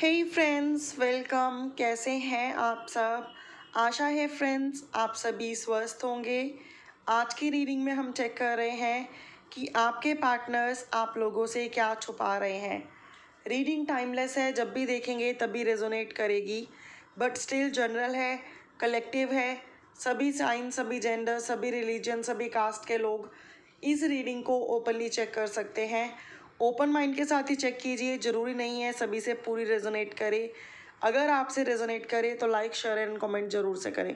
हे friends welcome कैसे हैं आप सब आशा है फ्रेंड्स आप सभी स्वस्थ होंगे आज की रीडिंग में हम चेक कर रहे हैं कि आपके पार्टनर्स आप लोगों से क्या छुपा रहे हैं रीडिंग टाइमलेस है जब भी देखेंगे तभी रेजोनेट करेगी बट स्टिल जनरल है कलेक्टिव है सभी साइंस सभी जेंडर सभी रिलीजन सभी कास्ट के लोग इस रीडिंग को ओपनली चेक कर सकते हैं ओपन माइंड के साथ ही चेक कीजिए ज़रूरी नहीं है सभी से पूरी रेजोनेट करे अगर आपसे रेजोनेट करे तो लाइक शेयर एंड कमेंट ज़रूर से करें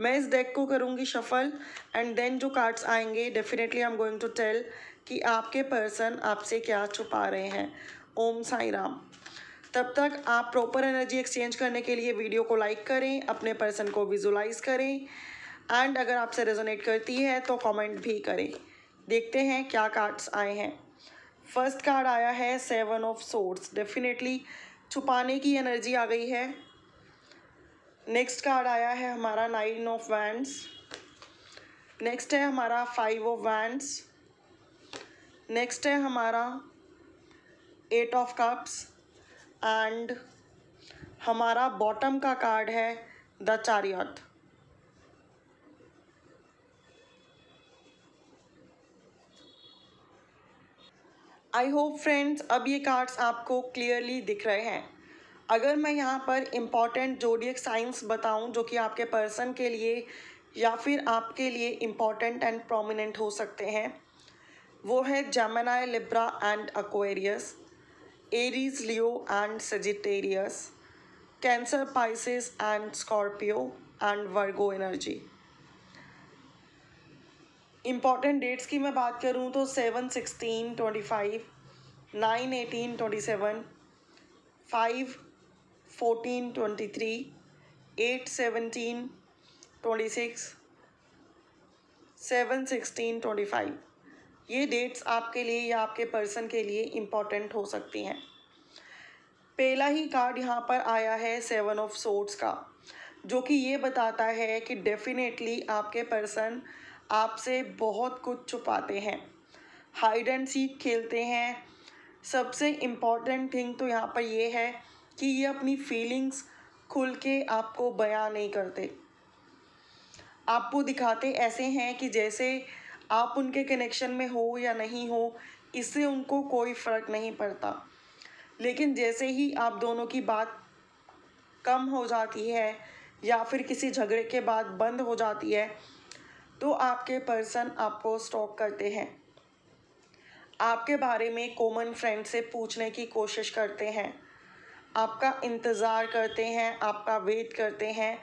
मैं इस डेक को करूँगी शफल एंड देन जो कार्ड्स आएंगे definitely I am going to tell कि आपके पर्सन आपसे क्या छुपा रहे हैं ओम साई राम तब तक आप प्रॉपर एनर्जी एक्सचेंज करने के लिए वीडियो को लाइक करें अपने पर्सन को विजुलाइज करें एंड अगर आपसे रेजोनेट करती है तो कमेंट भी करें देखते हैं क्या कार्ड्स आए हैं फर्स्ट कार्ड आया है सेवन ऑफ सोर्ट्स डेफिनेटली छुपाने की एनर्जी आ गई है नेक्स्ट कार्ड आया है हमारा नाइन ऑफ वैंड्स नेक्स्ट है हमारा फाइव ऑफ वैंड्स नेक्स्ट है हमारा एट ऑफ कप्स एंड हमारा बॉटम का कार्ड है the chariot I hope friends अब ये कार्ड्स आपको क्लियरली दिख रहे हैं अगर मैं यहाँ पर इम्पॉर्टेंट जोडियक साइंस बताऊँ जो कि आपके पर्सन के लिए या फिर आपके लिए इम्पॉर्टेंट एंड प्रोमिनेंट हो सकते हैं वो है Gemini Libra and Aquarius Aries Leo and Sagittarius Cancer Pisces and Scorpio and Virgo energy important dates की मैं बात करूँ तो seven sixteen twenty five nine eighteen twenty seven five fourteen twenty three eight seventeen twenty six seven sixteen twenty five ये dates आपके लिए या आपके पर्सन के लिए इम्पॉर्टेंट हो सकती हैं पहला ही कार्ड यहाँ पर आया है सेवन ऑफ सोट्स का जो कि ये बताता है कि डेफिनेटली आपके पर्सन आपसे बहुत कुछ छुपाते हैं हाइड एंड सीक खेलते हैं सबसे इम्पॉर्टेंट थिंग तो यहाँ पर ये है कि ये अपनी फीलिंग्स खुल के आपको बयां नहीं करते आपको दिखाते ऐसे हैं कि जैसे आप उनके कनेक्शन में हो या नहीं हो इससे उनको कोई फ़र्क नहीं पड़ता लेकिन जैसे ही आप दोनों की बात कम हो जाती है या फिर किसी झगड़े के बाद बंद हो जाती है तो आपके पर्सन आपको स्टॉक करते हैं आपके बारे में कॉमन फ्रेंड से पूछने की कोशिश करते हैं आपका इंतज़ार करते हैं आपका वेट करते हैं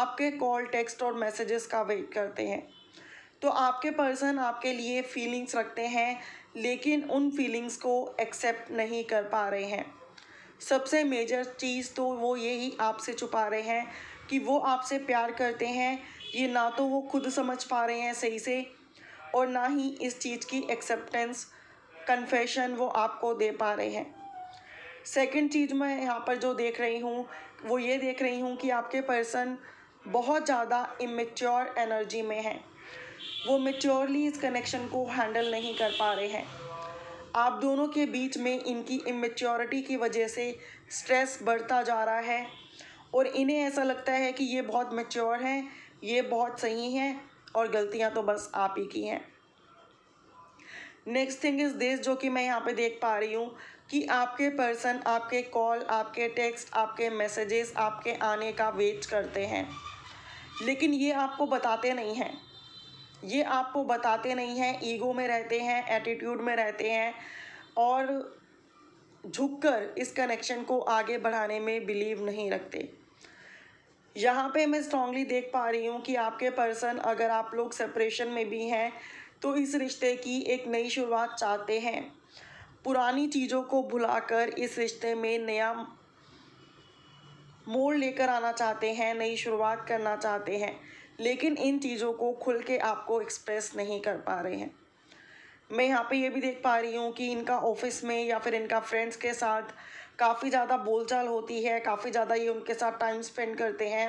आपके कॉल टेक्स्ट और मैसेजेस का वेट करते हैं तो आपके पर्सन आपके लिए फीलिंग्स रखते हैं लेकिन उन फीलिंग्स को एक्सेप्ट नहीं कर पा रहे हैं सबसे मेजर चीज़ तो वो यही आपसे छुपा रहे हैं कि वो आपसे प्यार करते हैं ये ना तो वो खुद समझ पा रहे हैं सही से और ना ही इस चीज़ की एक्सेप्टेंस कन्फेशन वो आपको दे पा रहे हैं सेकंड चीज़ मैं यहाँ पर जो देख रही हूँ वो ये देख रही हूँ कि आपके पर्सन बहुत ज़्यादा इमेच्योर एनर्जी में है वो मेच्योरली इस कनेक्शन को हैंडल नहीं कर पा रहे हैं आप दोनों के बीच में इनकी इमेच्योरिटी की वजह से स्ट्रेस बढ़ता जा रहा है और इन्हें ऐसा लगता है कि ये बहुत मेच्योर हैं ये बहुत सही हैं और गलतियां तो बस आप ही की हैं नेक्स्ट थिंग इज़ दिस जो कि मैं यहाँ पे देख पा रही हूँ कि आपके पर्सन आपके कॉल आपके टेक्स्ट आपके मैसेजेस आपके आने का वेट करते हैं लेकिन ये आपको बताते नहीं हैं ये आपको बताते नहीं हैं ईगो में रहते हैं एटीट्यूड में रहते हैं और झुककर इस कनेक्शन को आगे बढ़ाने में बिलीव नहीं रखते यहाँ पे मैं स्ट्रांगली देख पा रही हूँ कि आपके पर्सन अगर आप लोग सेपरेशन में भी हैं तो इस रिश्ते की एक नई शुरुआत चाहते हैं पुरानी चीज़ों को भुलाकर इस रिश्ते में नया मोड़ लेकर आना चाहते हैं नई शुरुआत करना चाहते हैं लेकिन इन चीज़ों को खुल के आपको एक्सप्रेस नहीं कर पा रहे हैं मैं यहाँ पे ये भी देख पा रही हूँ कि इनका ऑफिस में या फिर इनका फ्रेंड्स के साथ काफ़ी ज़्यादा बोलचाल होती है काफ़ी ज़्यादा ये उनके साथ टाइम स्पेंड करते हैं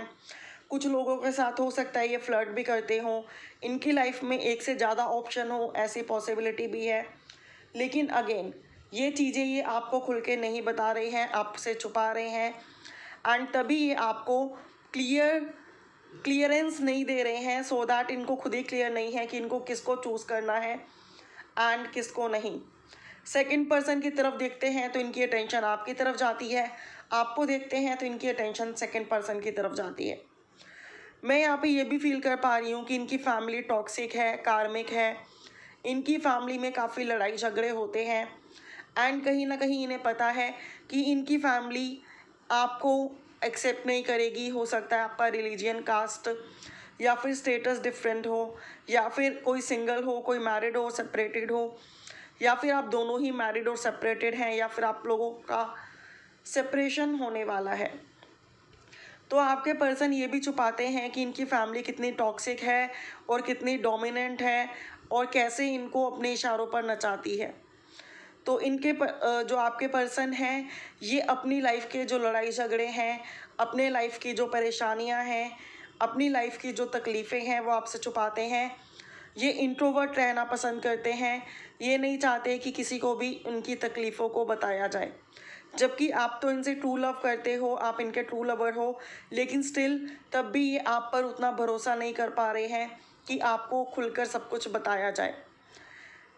कुछ लोगों के साथ हो सकता है ये फ्लर्ट भी करते हों इनकी लाइफ में एक से ज़्यादा ऑप्शन हो ऐसी पॉसिबिलिटी भी है लेकिन अगेन ये चीज़ें ये आपको खुल के नहीं बता रहे हैं आपसे छुपा रहे हैं एंड तभी ये आपको क्लियर क्लियरेंस नहीं दे रहे हैं सो so दैट इनको खुद ही क्लियर नहीं है कि इनको किसको चूज़ करना है एंड किसको नहीं सेकंड पर्सन की तरफ देखते हैं तो इनकी अटेंशन आपकी तरफ जाती है आपको देखते हैं तो इनकी अटेंशन सेकंड पर्सन की तरफ जाती है मैं यहाँ पे ये भी फील कर पा रही हूँ कि इनकी फैमिली टॉक्सिक है कार्मिक है इनकी फैमिली में काफ़ी लड़ाई झगड़े होते हैं एंड कहीं ना कहीं इन्हें पता है कि इनकी फैमिली आपको एक्सेप्ट नहीं करेगी हो सकता है आपका रिलीजियन कास्ट या फिर स्टेटस डिफरेंट हो या फिर कोई सिंगल हो कोई मैरिड हो सेपरेटेड हो या फिर आप दोनों ही मैरिड और सेपरेटेड हैं या फिर आप लोगों का सेपरेशन होने वाला है तो आपके पर्सन ये भी छुपाते हैं कि इनकी फैमिली कितनी टॉक्सिक है और कितनी डोमिनेंट है और कैसे इनको अपने इशारों पर नचाती है तो इनके पर, जो आपके पर्सन हैं ये अपनी लाइफ के जो लड़ाई झगड़े हैं अपने लाइफ की जो परेशानियां हैं अपनी लाइफ की जो तकलीफ़ें हैं वो आपसे छुपाते हैं ये इंट्रोवर्ट रहना पसंद करते हैं ये नहीं चाहते कि किसी को भी उनकी तकलीफ़ों को बताया जाए जबकि आप तो इनसे ट्रू लव करते हो आप इनके ट्रू लवर हो लेकिन स्टिल तब भी ये आप पर उतना भरोसा नहीं कर पा रहे हैं कि आपको खुलकर सब कुछ बताया जाए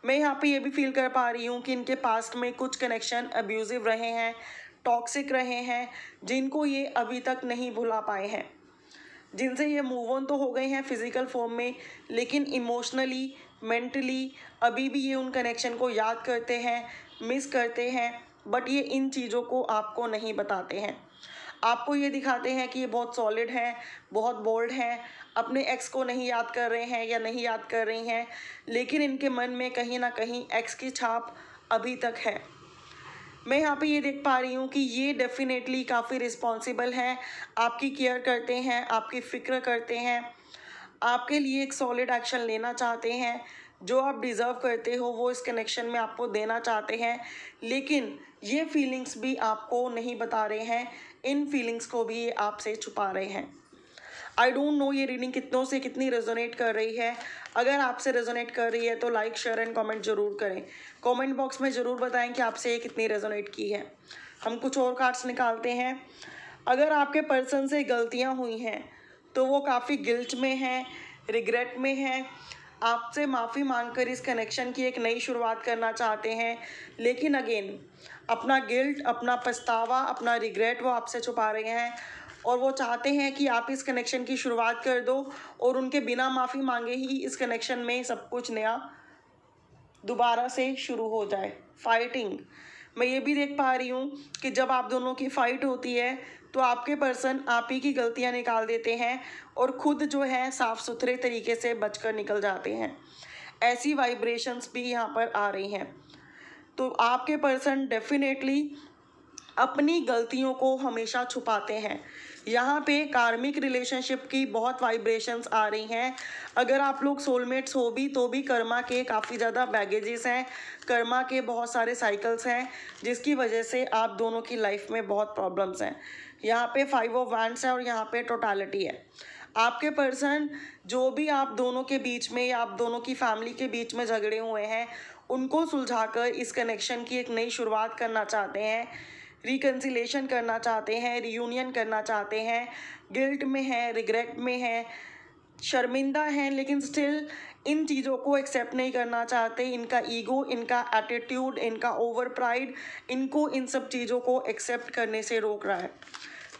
मैं यहाँ पे ये भी फील कर पा रही हूँ कि इनके पास्ट में कुछ कनेक्शन अब्यूज़िव रहे हैं टॉक्सिक रहे हैं जिनको ये अभी तक नहीं भुला पाए हैं जिनसे ये मूव ऑन तो हो गए हैं फिज़िकल फॉर्म में लेकिन इमोशनली मेंटली अभी भी ये उन कनेक्शन को याद करते हैं मिस करते हैं बट ये इन चीज़ों को आपको नहीं बताते हैं आपको ये दिखाते हैं कि ये बहुत सॉलिड हैं बहुत बोल्ड हैं अपने एक्स को नहीं याद कर रहे हैं या नहीं याद कर रही हैं लेकिन इनके मन में कहीं ना कहीं एक्स की छाप अभी तक है मैं यहाँ पे ये देख पा रही हूँ कि ये डेफिनेटली काफ़ी रिस्पॉन्सिबल हैं आपकी केयर करते हैं आपकी फ़िक्र करते हैं आपके लिए एक सॉलिड एक्शन लेना चाहते हैं जो आप डिज़र्व करते हो वो इस कनेक्शन में आपको देना चाहते हैं लेकिन ये फीलिंग्स भी आपको नहीं बता रहे हैं इन फीलिंग्स को भी ये आपसे छुपा रहे हैं आई डोंट नो ये रीडिंग कितनों से कितनी रेजोनेट कर रही है अगर आपसे रेजोनेट कर रही है तो लाइक शेयर एंड कमेंट ज़रूर करें कमेंट बॉक्स में ज़रूर बताएं कि आपसे ये कितनी रेजोनेट की है हम कुछ और कार्ड्स निकालते हैं अगर आपके पर्सन से गलतियाँ हुई हैं तो वो काफ़ी गिल्ट में हैं रिग्रेट में हैं आपसे माफ़ी मांगकर इस कनेक्शन की एक नई शुरुआत करना चाहते हैं लेकिन अगेन अपना गिल्ट अपना पछतावा अपना रिग्रेट वो आपसे छुपा रहे हैं और वो चाहते हैं कि आप इस कनेक्शन की शुरुआत कर दो और उनके बिना माफ़ी मांगे ही इस कनेक्शन में सब कुछ नया दोबारा से शुरू हो जाए फाइटिंग मैं ये भी देख पा रही हूँ कि जब आप दोनों की फ़ाइट होती है तो आपके पर्सन आप ही की गलतियाँ निकाल देते हैं और ख़ुद जो है साफ़ सुथरे तरीके से बचकर निकल जाते हैं ऐसी वाइब्रेशंस भी यहाँ पर आ रही हैं तो आपके पर्सन डेफिनेटली अपनी गलतियों को हमेशा छुपाते हैं यहाँ पे कार्मिक रिलेशनशिप की बहुत वाइब्रेशंस आ रही हैं अगर आप लोग सोलमेट्स हो भी तो भी कर्मा के काफ़ी ज़्यादा बैगेजेस हैं कर्मा के बहुत सारे साइकिल्स हैं जिसकी वजह से आप दोनों की लाइफ में बहुत प्रॉब्लम्स हैं यहाँ पे फाइव ऑफ वैंड्स है और यहाँ पे टोटालिटी है आपके पर्सन जो भी आप दोनों के बीच में या आप दोनों की फैमिली के बीच में झगड़े हुए हैं उनको सुलझा इस कनेक्शन की एक नई शुरुआत करना चाहते हैं रिकन्सिलेशन करना चाहते हैं रीयूनियन करना चाहते हैं गिल्ट में हैं रिग्रेट में हैं शर्मिंदा हैं लेकिन स्टिल इन चीज़ों को एक्सेप्ट नहीं करना चाहते इनका ईगो इनका एटीट्यूड इनका ओवर प्राइड इनको इन सब चीज़ों को एक्सेप्ट करने से रोक रहा है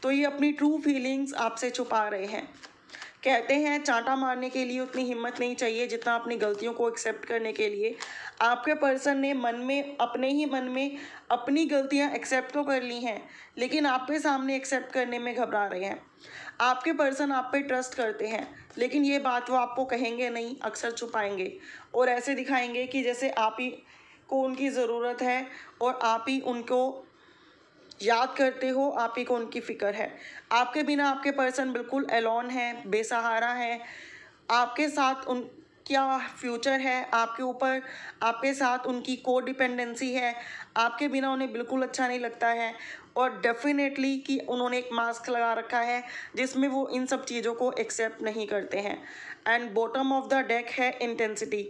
तो ये अपनी ट्रू फीलिंग्स आपसे छुपा रहे हैं कहते हैं चांटा मारने के लिए उतनी हिम्मत नहीं चाहिए जितना अपनी गलतियों को एक्सेप्ट करने के लिए आपके पर्सन ने मन में अपने ही मन में अपनी गलतियां एक्सेप्ट तो कर ली हैं लेकिन आपके सामने एक्सेप्ट करने में घबरा रहे हैं आपके पर्सन आप पे ट्रस्ट करते हैं लेकिन ये बात वो आपको कहेंगे नहीं अक्सर छुपाएंगे और ऐसे दिखाएंगे कि जैसे आप ही को उनकी ज़रूरत है और आप ही उनको याद करते हो आप ही को उनकी फ़िक्र है आपके बिना आपके पर्सन बिल्कुल एलोन है बेसहारा है आपके साथ उन क्या फ्यूचर है आपके ऊपर आपके साथ उनकी को डिपेंडेंसी है आपके बिना उन्हें बिल्कुल अच्छा नहीं लगता है और डेफिनेटली कि उन्होंने एक मास्क लगा रखा है जिसमें वो इन सब चीज़ों को एक्सेप्ट नहीं करते हैं and bottom of the deck है इंटेंसिटी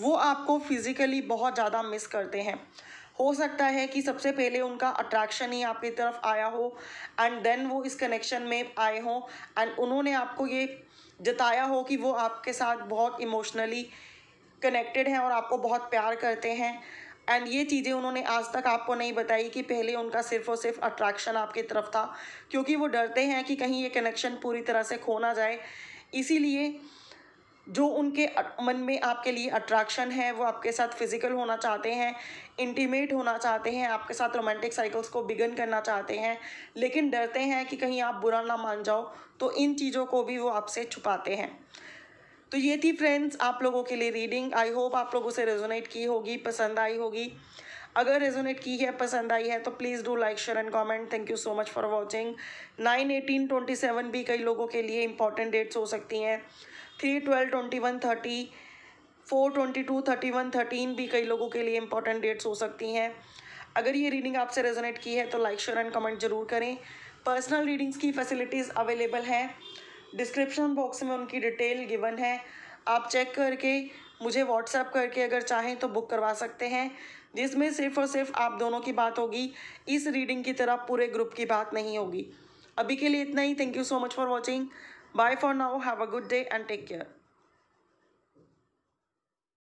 वो आपको फिज़िकली बहुत ज़्यादा मिस करते हैं हो सकता है कि सबसे पहले उनका अट्रैक्शन ही आपकी तरफ आया हो एंड देन वो इस कनेक्शन में आए हों एंड उन्होंने आपको ये जताया हो कि वो आपके साथ बहुत इमोशनली कनेक्टेड हैं और आपको बहुत प्यार करते हैं एंड ये चीज़ें उन्होंने आज तक आपको नहीं बताई कि पहले उनका सिर्फ और सिर्फ अट्रैक्शन आपकी तरफ था क्योंकि वो डरते हैं कि कहीं ये कनेक्शन पूरी तरह से खो ना जाए इसीलिए जो उनके मन में आपके लिए अट्रैक्शन है वो आपके साथ फिज़िकल होना चाहते हैं इंटीमेट होना चाहते हैं आपके साथ रोमांटिक साइकिल्स को बिगन करना चाहते हैं लेकिन डरते हैं कि कहीं आप बुरा ना मान जाओ तो इन चीज़ों को भी वो आपसे छुपाते हैं तो ये थी फ्रेंड्स आप लोगों के लिए रीडिंग आई होप आप लोगों से रेजोनेट की होगी पसंद आई होगी अगर रेजोनेट की है पसंद आई है तो please do like share and comment thank you so much for watching nine eighteen twenty seven भी कई लोगों के लिए इंपॉर्टेंट डेट्स हो सकती हैं three twelve twenty one thirty four twenty two thirty one thirteen भी कई लोगों के लिए इंपॉर्टेंट डेट्स हो सकती हैं अगर ये रीडिंग आपसे रेजोनेट की है तो लाइक शेयर एंड कमेंट जरूर करें पर्सनल रीडिंग्स की फैसिलिटीज़ अवेलेबल हैं डिस्क्रिप्शन बॉक्स में उनकी डिटेल गिवन है आप चेक करके मुझे व्हाट्सएप करके अगर चाहें तो बुक करवा सकते हैं जिसमें सिर्फ और सिर्फ आप दोनों की बात होगी इस रीडिंग की तरह पूरे ग्रुप की बात नहीं होगी अभी के लिए इतना ही thank you so much for watching Bye for now. Have a good day and take care.